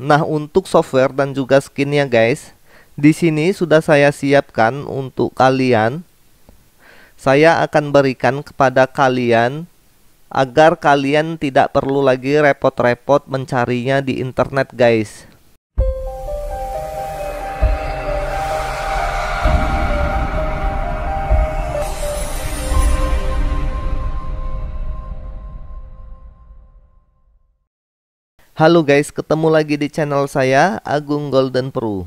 Nah untuk software dan juga skinnya guys di sini sudah saya siapkan untuk kalian Saya akan berikan kepada kalian Agar kalian tidak perlu lagi repot-repot mencarinya di internet guys Halo guys, ketemu lagi di channel saya Agung Golden Pro.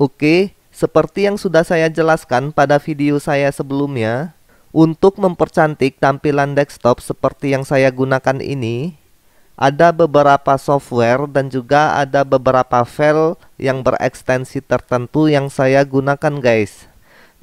Oke, seperti yang sudah saya jelaskan pada video saya sebelumnya, untuk mempercantik tampilan desktop seperti yang saya gunakan ini, ada beberapa software dan juga ada beberapa file yang berekstensi tertentu yang saya gunakan guys.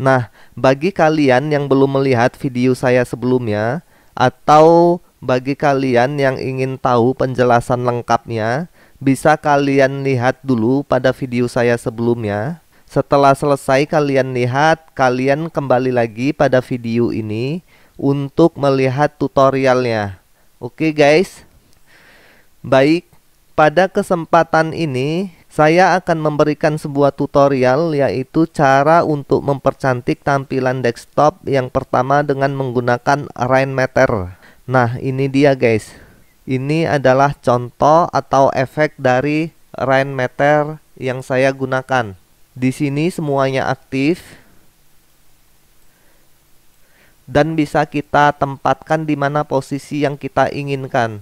Nah, bagi kalian yang belum melihat video saya sebelumnya atau bagi kalian yang ingin tahu penjelasan lengkapnya, bisa kalian lihat dulu pada video saya sebelumnya. Setelah selesai kalian lihat, kalian kembali lagi pada video ini untuk melihat tutorialnya. Oke guys. Baik, pada kesempatan ini saya akan memberikan sebuah tutorial yaitu cara untuk mempercantik tampilan desktop yang pertama dengan menggunakan Rainmeter. Nah, ini dia guys. Ini adalah contoh atau efek dari Rainmeter yang saya gunakan. Di sini semuanya aktif dan bisa kita tempatkan di mana posisi yang kita inginkan.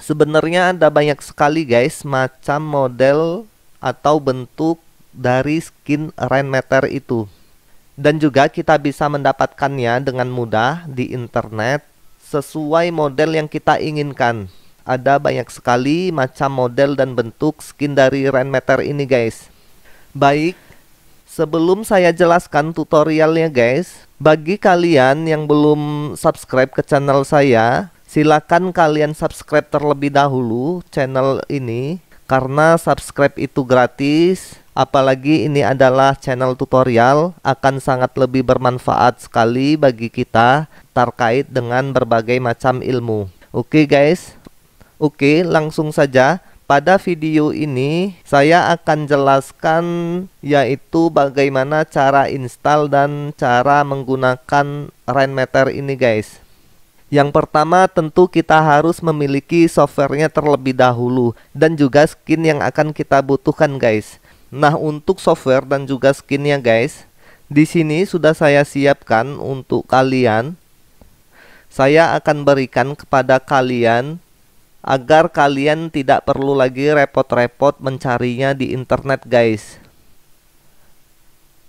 Sebenarnya ada banyak sekali guys macam model atau bentuk dari skin Rain itu. Dan juga kita bisa mendapatkannya dengan mudah di internet sesuai model yang kita inginkan. Ada banyak sekali macam model dan bentuk skin dari Rain ini guys. Baik, Sebelum saya jelaskan tutorialnya guys, bagi kalian yang belum subscribe ke channel saya, silakan kalian subscribe terlebih dahulu channel ini karena subscribe itu gratis Apalagi ini adalah channel tutorial akan sangat lebih bermanfaat sekali bagi kita terkait dengan berbagai macam ilmu. Oke okay guys. Oke, okay, langsung saja pada video ini saya akan jelaskan yaitu bagaimana cara install dan cara menggunakan rainmeter ini guys yang pertama tentu kita harus memiliki softwarenya terlebih dahulu dan juga skin yang akan kita butuhkan guys Nah, untuk software dan juga skinnya guys, di sini sudah saya siapkan untuk kalian. Saya akan berikan kepada kalian agar kalian tidak perlu lagi repot-repot mencarinya di internet guys.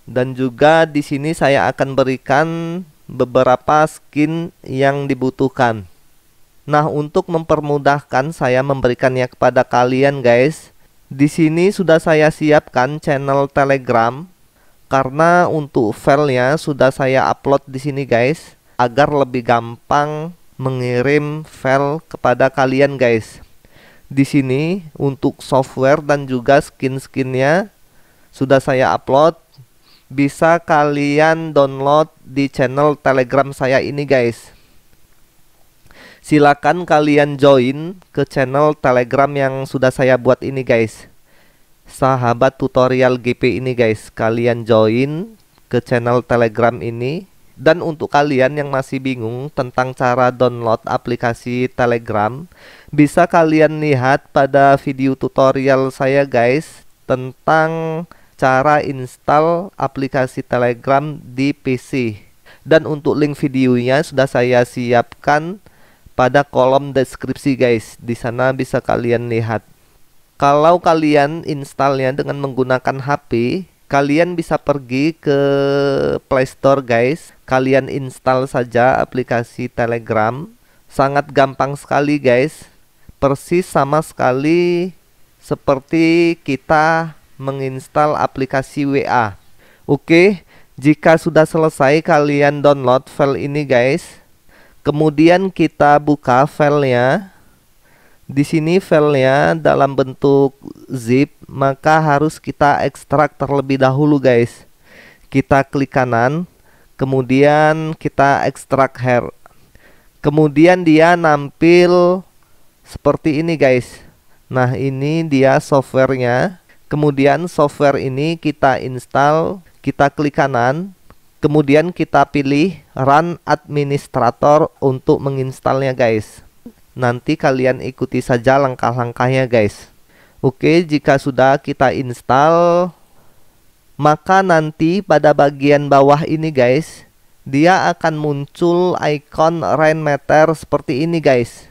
Dan juga di sini saya akan berikan beberapa skin yang dibutuhkan. Nah, untuk mempermudahkan saya memberikannya kepada kalian guys di sini sudah saya siapkan channel Telegram karena untuk filenya sudah saya upload di sini guys agar lebih gampang mengirim file kepada kalian guys. Di sini untuk software dan juga skin-skinnya sudah saya upload bisa kalian download di channel Telegram saya ini guys silakan kalian join ke channel Telegram yang sudah saya buat ini guys. Sahabat tutorial GP ini guys, kalian join ke channel Telegram ini dan untuk kalian yang masih bingung tentang cara download aplikasi Telegram, bisa kalian lihat pada video tutorial saya guys tentang cara install aplikasi Telegram di PC. Dan untuk link videonya sudah saya siapkan pada kolom deskripsi guys. Di sana bisa kalian lihat. Kalau kalian installnya dengan menggunakan HP, kalian bisa pergi ke Play Store guys. Kalian install saja aplikasi Telegram. Sangat gampang sekali guys. Persis sama sekali seperti kita menginstal aplikasi WA. Oke, jika sudah selesai kalian download file ini guys. Kemudian kita buka filenya. Di sini filenya dalam bentuk zip, maka harus kita ekstrak terlebih dahulu guys. Kita klik kanan, kemudian kita ekstrak hair. Kemudian dia nampil seperti ini guys. Nah ini dia softwarenya. Kemudian software ini kita install, kita klik kanan, Kemudian kita pilih run administrator untuk menginstalnya guys. Nanti kalian ikuti saja langkah-langkahnya guys. Oke, jika sudah kita install maka nanti pada bagian bawah ini guys, dia akan muncul icon Rainmeter seperti ini guys.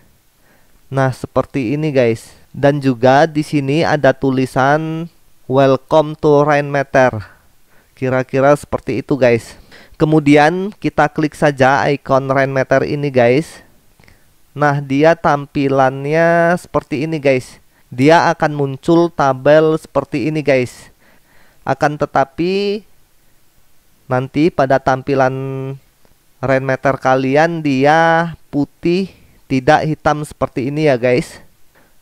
Nah, seperti ini guys. Dan juga di sini ada tulisan Welcome to Rainmeter. Kira-kira seperti itu guys. Kemudian kita klik saja icon Rainmeter ini guys. Nah, dia tampilannya seperti ini guys. Dia akan muncul tabel seperti ini guys. Akan tetapi nanti pada tampilan Rainmeter kalian dia putih tidak hitam seperti ini ya guys.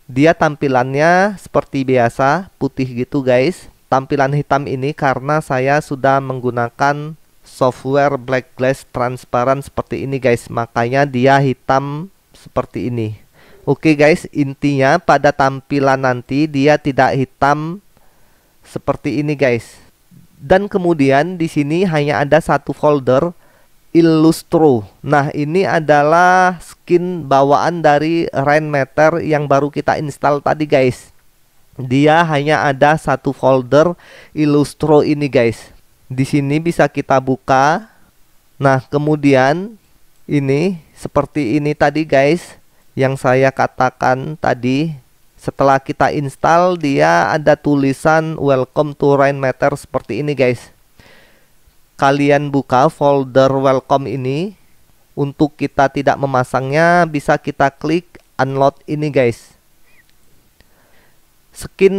Dia tampilannya seperti biasa putih gitu guys tampilan hitam ini karena saya sudah menggunakan software black glass transparan seperti ini guys makanya dia hitam seperti ini Oke guys intinya pada tampilan nanti dia tidak hitam seperti ini guys dan kemudian di sini hanya ada satu folder Illustro. Nah, ini adalah skin bawaan dari Rainmeter yang baru kita install tadi, guys dia hanya ada satu folder ilustro ini guys. Di sini bisa kita buka. Nah, kemudian ini seperti ini tadi guys yang saya katakan tadi setelah kita install dia ada tulisan welcome to Rainmeter seperti ini guys. Kalian buka folder welcome ini. Untuk kita tidak memasangnya bisa kita klik unload ini guys. Skin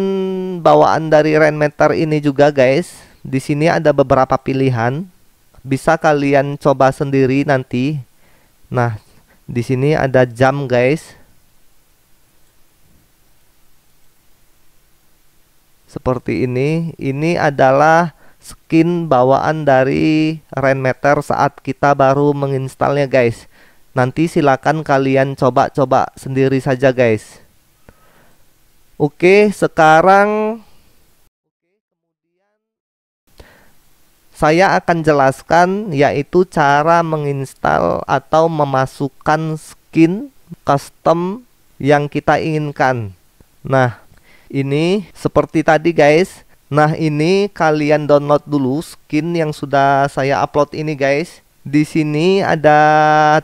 bawaan dari Rainmeter ini juga guys. Di sini ada beberapa pilihan. Bisa kalian coba sendiri nanti. Nah, di sini ada jam guys. Seperti ini. Ini adalah skin bawaan dari Rainmeter saat kita baru menginstalnya guys. Nanti silakan kalian coba-coba sendiri saja guys. Oke, sekarang saya akan jelaskan yaitu cara menginstal atau memasukkan skin custom yang kita inginkan. Nah, ini seperti tadi guys. Nah, ini kalian download dulu skin yang sudah saya upload ini guys. Di sini ada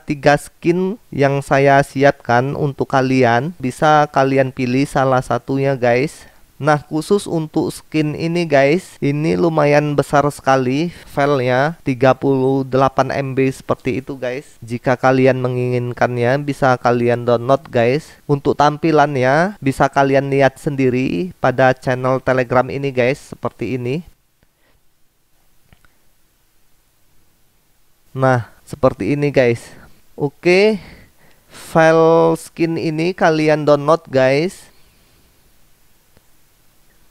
tiga skin yang saya siapkan untuk kalian. Bisa kalian pilih salah satunya guys. Nah khusus untuk skin ini guys Ini lumayan besar sekali filenya 38 MB seperti itu guys Jika kalian menginginkannya bisa kalian download guys Untuk tampilannya bisa kalian lihat sendiri pada channel telegram ini guys Seperti ini Nah, seperti ini guys. Oke, file skin ini kalian download guys.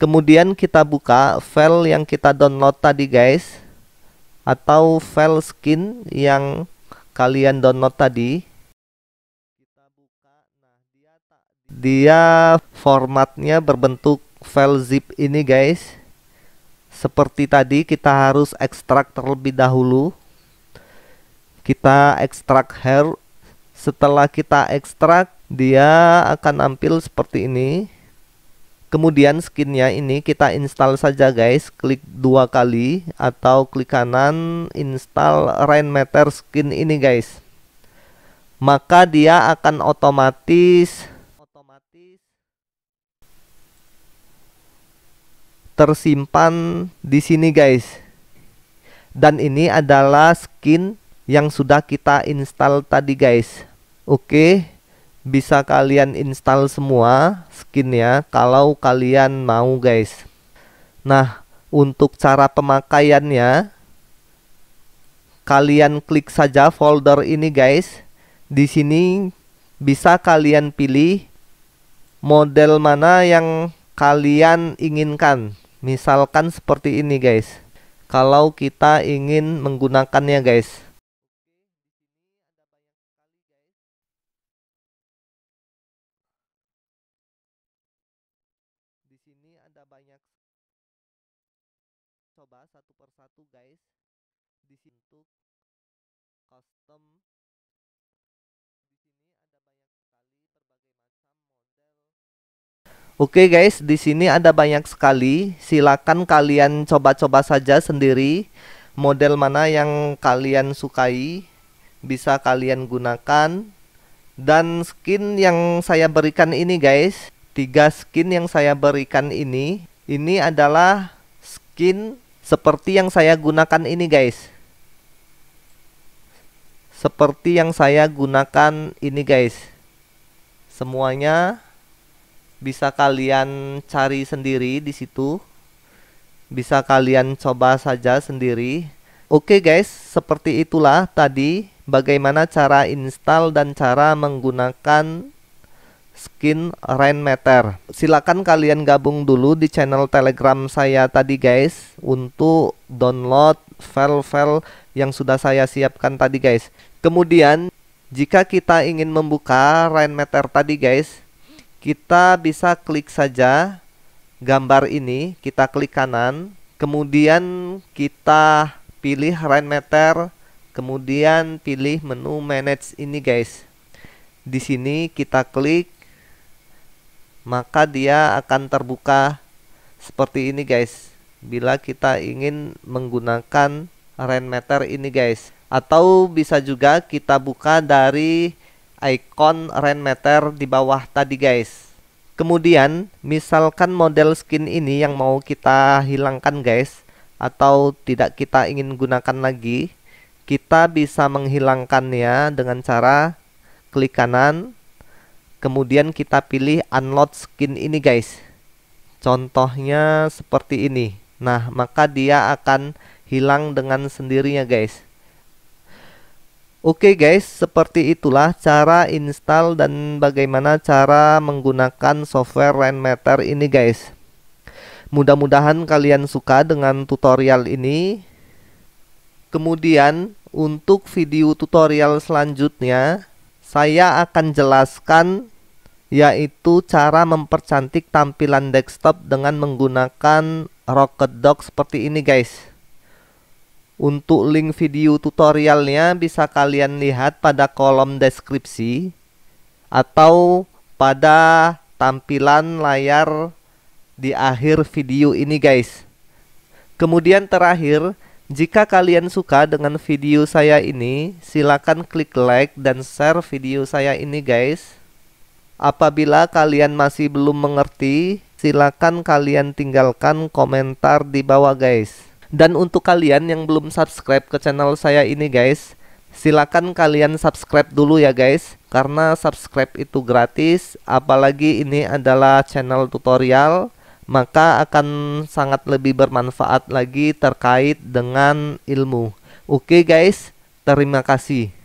Kemudian kita buka file yang kita download tadi guys atau file skin yang kalian download tadi. Dia formatnya berbentuk file zip ini guys. Seperti tadi kita harus ekstrak terlebih dahulu kita ekstrak hair setelah kita ekstrak dia akan tampil seperti ini kemudian skinnya ini kita install saja guys klik dua kali atau klik kanan install rainmeter skin ini guys maka dia akan otomatis tersimpan di sini guys dan ini adalah skin yang sudah kita install tadi guys oke bisa kalian install semua skinnya kalau kalian mau guys nah untuk cara pemakaiannya kalian klik saja folder ini guys di sini bisa kalian pilih model mana yang kalian inginkan misalkan seperti ini guys kalau kita ingin menggunakannya guys sini ada banyak coba satu persatu guys di sini untuk custom di sini ada banyak sekali berbagai macam model Oke okay guys, di sini ada banyak sekali. Silakan kalian coba-coba saja sendiri model mana yang kalian sukai bisa kalian gunakan dan skin yang saya berikan ini guys Tiga skin yang saya berikan ini, ini adalah skin seperti yang saya gunakan ini guys. Seperti yang saya gunakan ini guys. Semuanya bisa kalian cari sendiri di situ. Bisa kalian coba saja sendiri. Oke guys, seperti itulah tadi bagaimana cara install dan cara menggunakan skin Rainmeter. Silakan kalian gabung dulu di channel Telegram saya tadi guys untuk download file-file yang sudah saya siapkan tadi guys. Kemudian jika kita ingin membuka Rainmeter tadi guys, kita bisa klik saja gambar ini, kita klik kanan, kemudian kita pilih Rainmeter, kemudian pilih menu manage ini guys. Di sini kita klik maka dia akan terbuka seperti ini guys bila kita ingin menggunakan rain meter ini guys atau bisa juga kita buka dari icon rain meter di bawah tadi guys kemudian misalkan model skin ini yang mau kita hilangkan guys atau tidak kita ingin gunakan lagi kita bisa menghilangkannya dengan cara klik kanan kemudian kita pilih unload skin ini guys contohnya seperti ini nah maka dia akan hilang dengan sendirinya guys Oke okay guys, seperti itulah cara install dan bagaimana cara menggunakan software Rainmeter ini guys. Mudah-mudahan kalian suka dengan tutorial ini. Kemudian untuk video tutorial selanjutnya, saya akan jelaskan yaitu cara mempercantik tampilan desktop dengan menggunakan Rocket Dock seperti ini guys. Untuk link video tutorialnya bisa kalian lihat pada kolom deskripsi atau pada tampilan layar di akhir video ini guys. Kemudian terakhir, jika kalian suka dengan video saya ini, silakan klik like dan share video saya ini guys. Apabila kalian masih belum mengerti, silakan kalian tinggalkan komentar di bawah guys. Dan untuk kalian yang belum subscribe ke channel saya ini guys, silakan kalian subscribe dulu ya guys. Karena subscribe itu gratis, apalagi ini adalah channel tutorial maka akan sangat lebih bermanfaat lagi terkait dengan ilmu. Oke guys, terima kasih.